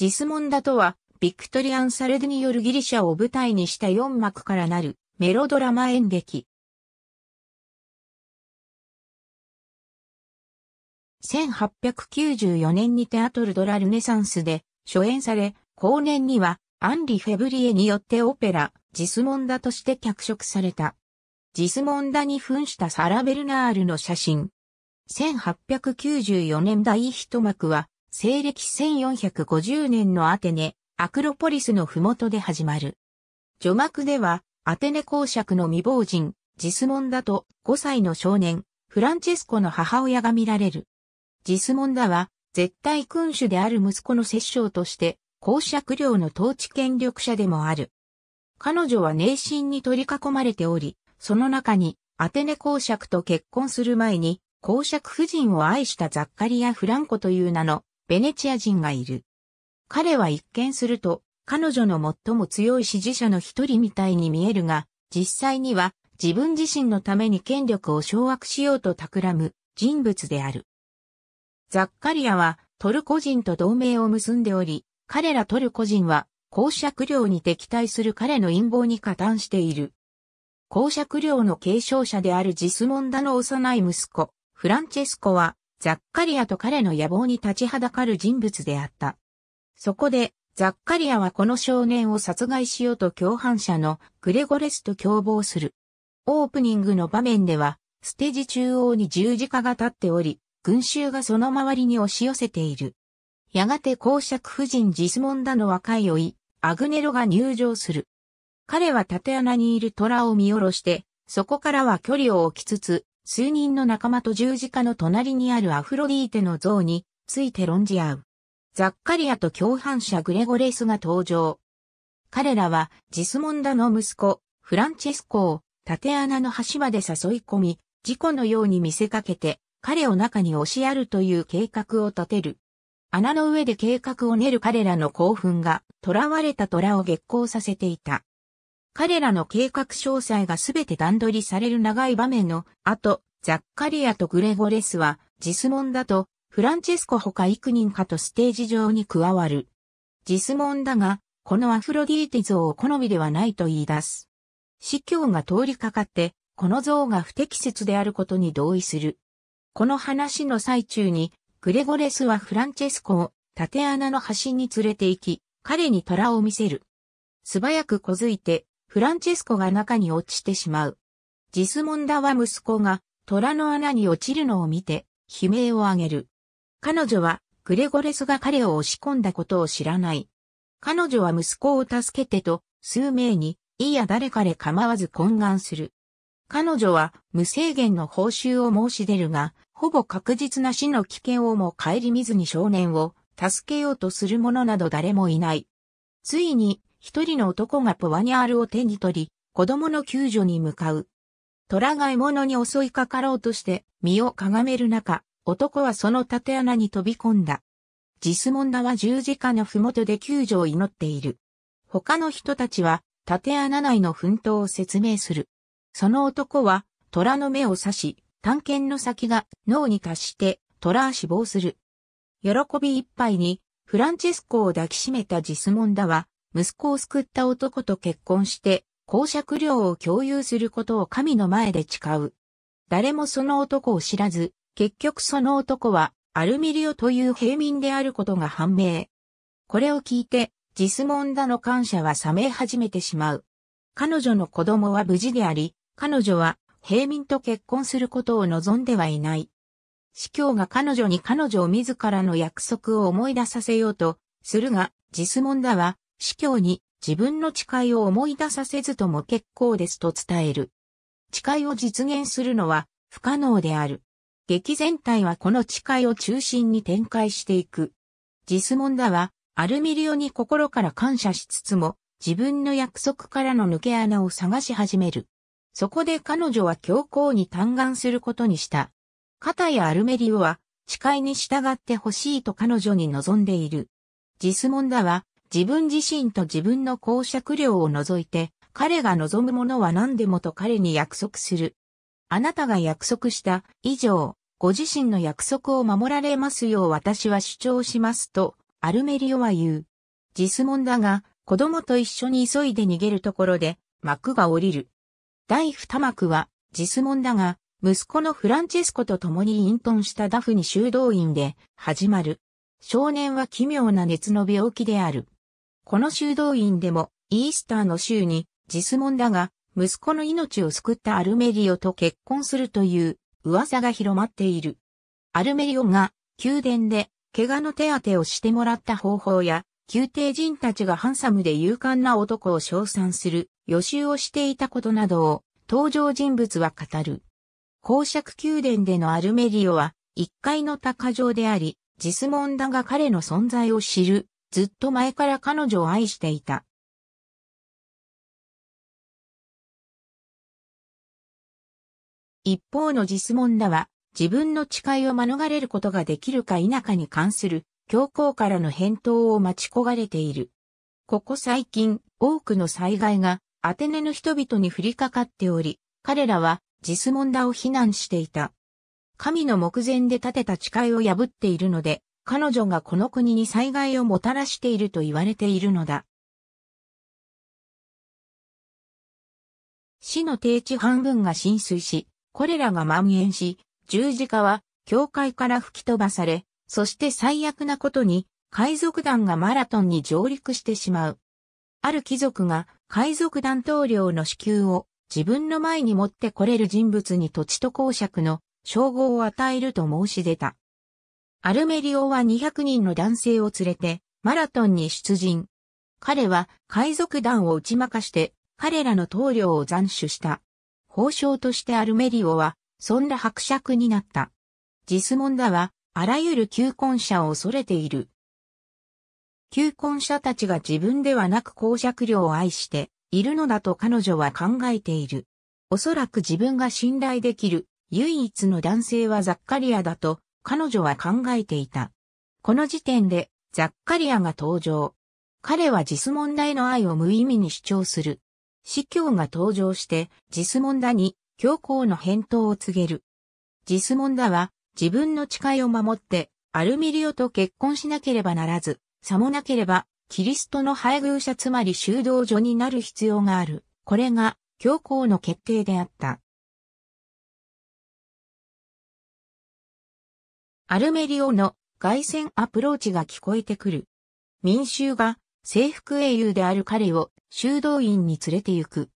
ジスモンダとは、ビクトリアン・サレデによるギリシャを舞台にした4幕からなるメロドラマ演劇。1894年にテアトル・ドラ・ルネサンスで初演され、後年にはアンリ・フェブリエによってオペラ、ジスモンダとして脚色された。ジスモンダに扮したサラ・ベルナールの写真。1894年第一幕は、西暦1450年のアテネ、アクロポリスの麓で始まる。序幕では、アテネ公爵の未亡人、ジスモンダと5歳の少年、フランチェスコの母親が見られる。ジスモンダは、絶対君主である息子の摂政として、公爵領の統治権力者でもある。彼女は内心に取り囲まれており、その中に、アテネ公爵と結婚する前に、公爵夫人を愛したザッカリア・フランコという名のベネチア人がいる。彼は一見すると、彼女の最も強い支持者の一人みたいに見えるが、実際には自分自身のために権力を掌握しようと企む人物である。ザッカリアはトルコ人と同盟を結んでおり、彼らトルコ人は公爵領に敵対する彼の陰謀に加担している。公爵領の継承者であるジスモンダの幼い息子、フランチェスコはザッカリアと彼の野望に立ちはだかる人物であった。そこで、ザッカリアはこの少年を殺害しようと共犯者のグレゴレスと共謀する。オープニングの場面では、ステージ中央に十字架が立っており、群衆がその周りに押し寄せている。やがて公爵夫人ジスモンダの若い老い、アグネロが入場する。彼は縦穴にいる虎を見下ろして、そこからは距離を置きつつ、数人の仲間と十字架の隣にあるアフロディーテの像について論じ合う。ザッカリアと共犯者グレゴレスが登場。彼らはジスモンダの息子、フランチェスコを縦穴の橋まで誘い込み、事故のように見せかけて彼を中に押しやるという計画を立てる。穴の上で計画を練る彼らの興奮が囚われた虎を激光させていた。彼らの計画詳細がすべて段取りされる長い場面の後、ザッカリアとグレゴレスは、ジスモンだと、フランチェスコ他幾人かとステージ上に加わる。ジスモンだが、このアフロディーテ像を好みではないと言い出す。司教が通りかかって、この像が不適切であることに同意する。この話の最中に、グレゴレスはフランチェスコを縦穴の端に連れて行き、彼に虎を見せる。素早く小づいて、フランチェスコが中に落ちてしまう。ジスモンダは息子が虎の穴に落ちるのを見て悲鳴を上げる。彼女はグレゴレスが彼を押し込んだことを知らない。彼女は息子を助けてと数名にいや誰かで構わず懇願する。彼女は無制限の報酬を申し出るが、ほぼ確実な死の危険をも顧みずに少年を助けようとする者など誰もいない。ついに一人の男がポワニャールを手に取り、子供の救助に向かう。虎が獲物に襲いかかろうとして身をかがめる中、男はその縦穴に飛び込んだ。ジスモンダは十字架の麓で救助を祈っている。他の人たちは縦穴内の奮闘を説明する。その男は虎の目を刺し、探検の先が脳に達して虎は死亡する。喜びいっぱいにフランチェスコを抱きしめたジスモンダは息子を救った男と結婚して、公爵寮を共有することを神の前で誓う。誰もその男を知らず、結局その男はアルミリオという平民であることが判明。これを聞いて、ジスモンダの感謝は冷め始めてしまう。彼女の子供は無事であり、彼女は平民と結婚することを望んではいない。司教が彼女に彼女を自らの約束を思い出させようとするが、ジスモンダは司教に自分の誓いを思い出させずとも結構ですと伝える。誓いを実現するのは不可能である。劇全体はこの誓いを中心に展開していく。ジスモンダはアルミリオに心から感謝しつつも自分の約束からの抜け穴を探し始める。そこで彼女は教皇に嘆願することにした。片やアルメリオは誓いに従ってほしいと彼女に望んでいる。ジスモンダは自分自身と自分の公爵量を除いて、彼が望むものは何でもと彼に約束する。あなたが約束した以上、ご自身の約束を守られますよう私は主張しますと、アルメリオは言う。ジスモンだが、子供と一緒に急いで逃げるところで、幕が降りる。第二幕は、ジスモンだが、息子のフランチェスコと共に隠遁したダフに修道院で、始まる。少年は奇妙な熱の病気である。この修道院でも、イースターの週に、ジスモンだが、息子の命を救ったアルメリオと結婚するという噂が広まっている。アルメリオが宮殿で怪我の手当てをしてもらった方法や、宮廷人たちがハンサムで勇敢な男を称賛する予習をしていたことなどを登場人物は語る。公爵宮殿でのアルメリオは1階の高城であり、ジスモンダが彼の存在を知るずっと前から彼女を愛していた。一方のジスモンダは、自分の誓いを免れることができるか否かに関する教皇からの返答を待ち焦がれている。ここ最近、多くの災害がアテネの人々に降りかかっており、彼らはジスモンダを非難していた。神の目前で立てた誓いを破っているので、彼女がこの国に災害をもたらしていると言われているのだ。死の低地半分が浸水し、これらが蔓延し、十字架は教会から吹き飛ばされ、そして最悪なことに、海賊団がマラトンに上陸してしまう。ある貴族が海賊団統領の支給を自分の前に持ってこれる人物に土地と公爵の称号を与えると申し出た。アルメリオは200人の男性を連れてマラトンに出陣。彼は海賊団を打ち負かして彼らの頭領を斬首した。法相としてアルメリオはそんな伯爵になった。ジスモンダはあらゆる求婚者を恐れている。求婚者たちが自分ではなく公爵領を愛しているのだと彼女は考えている。おそらく自分が信頼できる唯一の男性はザッカリアだと彼女は考えていた。この時点で、ザッカリアが登場。彼はジス問題の愛を無意味に主張する。司教が登場して、ジスモンダに教皇の返答を告げる。ジスモンダは自分の誓いを守って、アルミリオと結婚しなければならず、さもなければ、キリストの配偶者つまり修道女になる必要がある。これが教皇の決定であった。アルメリオの外線アプローチが聞こえてくる。民衆が征服英雄である彼を修道院に連れて行く。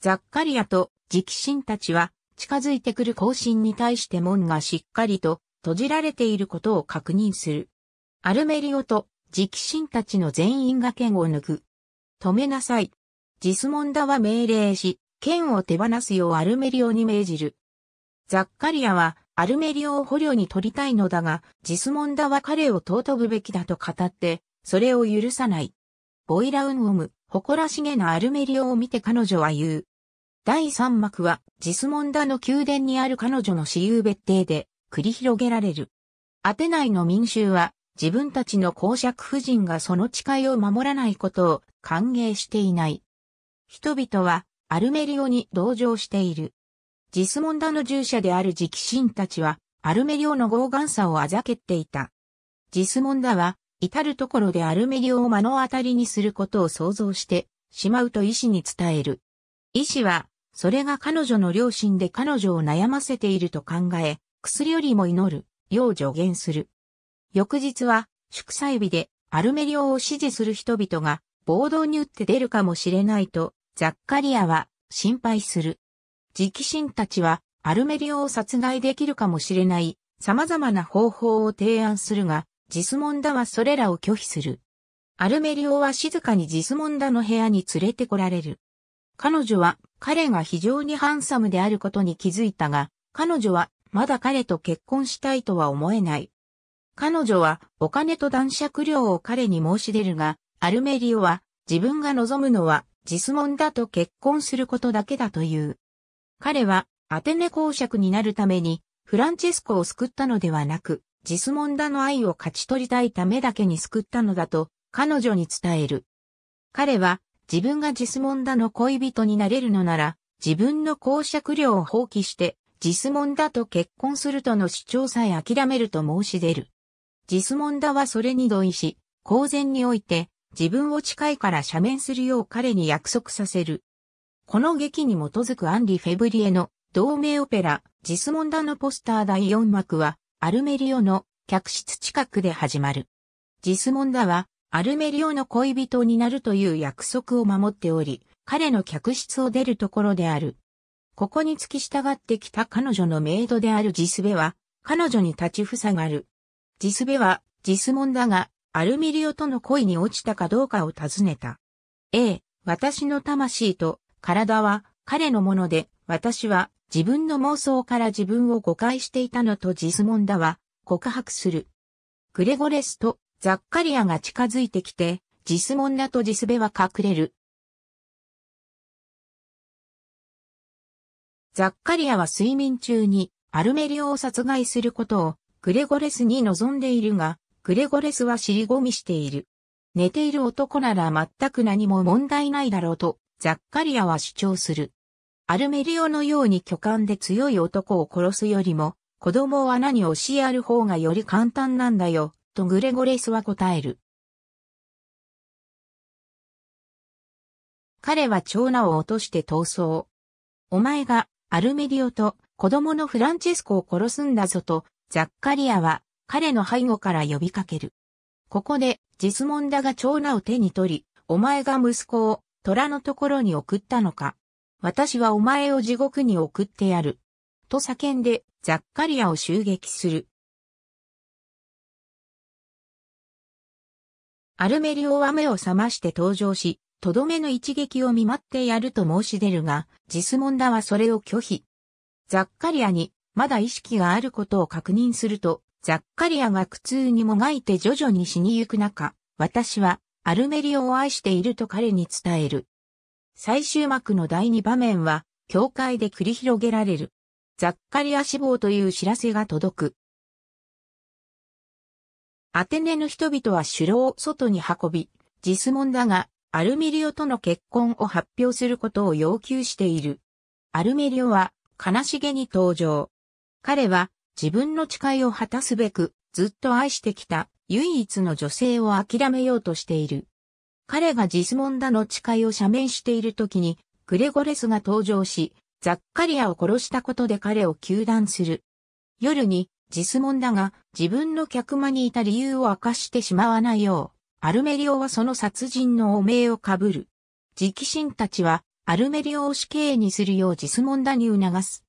ザッカリアと直神たちは近づいてくる行進に対して門がしっかりと閉じられていることを確認する。アルメリオと直神たちの全員が剣を抜く。止めなさい。ジスモンダは命令し、剣を手放すようアルメリオに命じる。ザッカリアはアルメリオを捕虜に取りたいのだが、ジスモンダは彼を尊ぶべきだと語って、それを許さない。ボイラウンオム、誇らしげなアルメリオを見て彼女は言う。第三幕は、ジスモンダの宮殿にある彼女の私有別邸で、繰り広げられる。アテナイの民衆は、自分たちの公爵夫人がその誓いを守らないことを歓迎していない。人々はアルメリオに同情している。ジスモンダの従者である直神たちは、アルメリオの傲岸さをあざけっていた。ジスモンダは、至るところでアルメリオを目の当たりにすることを想像してしまうと医師に伝える。医師は、それが彼女の両親で彼女を悩ませていると考え、薬よりも祈る、よう助言する。翌日は、祝祭日で、アルメリオを支持する人々が、暴動に打って出るかもしれないと、ザッカリアは、心配する。直進たちはアルメリオを殺害できるかもしれない様々な方法を提案するが、ジスモンダはそれらを拒否する。アルメリオは静かにジスモンダの部屋に連れてこられる。彼女は彼が非常にハンサムであることに気づいたが、彼女はまだ彼と結婚したいとは思えない。彼女はお金と男爵料を彼に申し出るが、アルメリオは自分が望むのはジスモンダと結婚することだけだという。彼はアテネ公爵になるためにフランチェスコを救ったのではなく、ジスモンダの愛を勝ち取りたいためだけに救ったのだと彼女に伝える。彼は自分がジスモンダの恋人になれるのなら、自分の公爵領を放棄してジスモンダと結婚するとの主張さえ諦めると申し出る。ジスモンダはそれに同意し、公然において自分を近いから赦免するよう彼に約束させる。この劇に基づくアンリ・フェブリエの同名オペラ、ジスモンダのポスター第4幕は、アルメリオの客室近くで始まる。ジスモンダは、アルメリオの恋人になるという約束を守っており、彼の客室を出るところである。ここに付き従ってきた彼女のメイドであるジスベは、彼女に立ちふさがる。ジスベは、ジスモンダが、アルメリオとの恋に落ちたかどうかを尋ねた。A、私の魂と体は彼のもので、私は自分の妄想から自分を誤解していたのとジスモンダは告白する。グレゴレスとザッカリアが近づいてきて、ジスモンダとジスベは隠れる。ザッカリアは睡眠中にアルメリオを殺害することをグレゴレスに望んでいるが、グレゴレスは尻込みしている。寝ている男なら全く何も問題ないだろうとザッカリアは主張する。アルメリオのように巨漢で強い男を殺すよりも、子供を穴に押しやる方がより簡単なんだよ、とグレゴレスは答える。彼は長男を落として逃走。お前がアルメリオと子供のフランチェスコを殺すんだぞと、ザッカリアは彼の背後から呼びかける。ここで、実問だが長男を手に取り、お前が息子を虎のところに送ったのか。私はお前を地獄に送ってやる。と叫んで、ザッカリアを襲撃する。アルメリオは目を覚まして登場し、とどめの一撃を見舞ってやると申し出るが、ジスモンダはそれを拒否。ザッカリアに、まだ意識があることを確認すると、ザッカリアが苦痛にもがいて徐々に死にゆく中、私はアルメリオを愛していると彼に伝える。最終幕の第二場面は、教会で繰り広げられる。ザッカリア死亡という知らせが届く。アテネの人々は首楼を外に運び、ジスモンだが、アルメリオとの結婚を発表することを要求している。アルメリオは悲しげに登場。彼は自分の誓いを果たすべくずっと愛してきた唯一の女性を諦めようとしている。彼がジスモンダの誓いを赦免している時に、グレゴレスが登場し、ザッカリアを殺したことで彼を糾弾する。夜に、ジスモンダが自分の客間にいた理由を明かしてしまわないよう、アルメリオはその殺人の汚名をかぶる。直臣たちは、アルメリオを死刑にするようジスモンダに促す。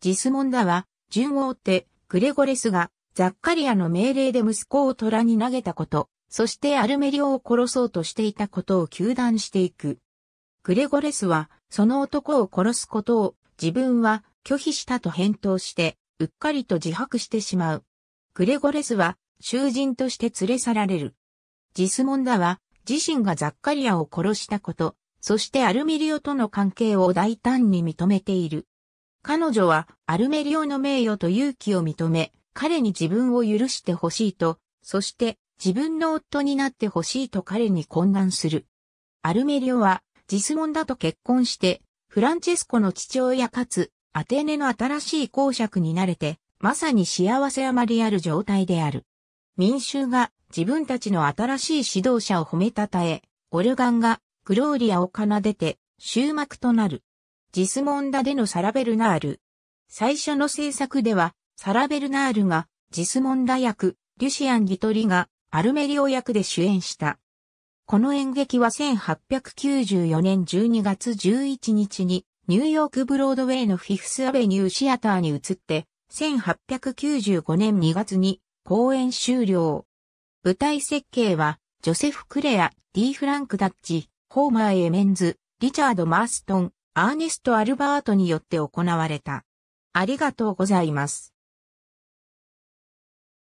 ジスモンダは、順を追って、グレゴレスがザッカリアの命令で息子を虎に投げたこと、そしてアルメリオを殺そうとしていたことを糾弾していく。グレゴレスは、その男を殺すことを、自分は拒否したと返答して、うっかりと自白してしまう。グレゴレスは、囚人として連れ去られる。ジスモンダは、自身がザッカリアを殺したこと、そしてアルメリオとの関係を大胆に認めている。彼女は、アルメリオの名誉と勇気を認め、彼に自分を許してほしいと、そして自分の夫になってほしいと彼に懇願する。アルメリオはジスモンダと結婚して、フランチェスコの父親かつアテネの新しい公爵になれて、まさに幸せ余りある状態である。民衆が自分たちの新しい指導者を褒めたたえ、オルガンがグローリアを奏でて終幕となる。ジスモンダでのサラベルナール。最初の制作ではサラ・ベルナールがジスモンダ役、リュシアン・ギトリがアルメリオ役で主演した。この演劇は1894年12月11日にニューヨークブロードウェイのフィフスアベニューシアターに移って、1895年2月に公演終了。舞台設計は、ジョセフ・クレア、D・ フランク・ダッチ、ホーマー・エメンズ、リチャード・マーストン、アーネスト・アルバートによって行われた。ありがとうございます。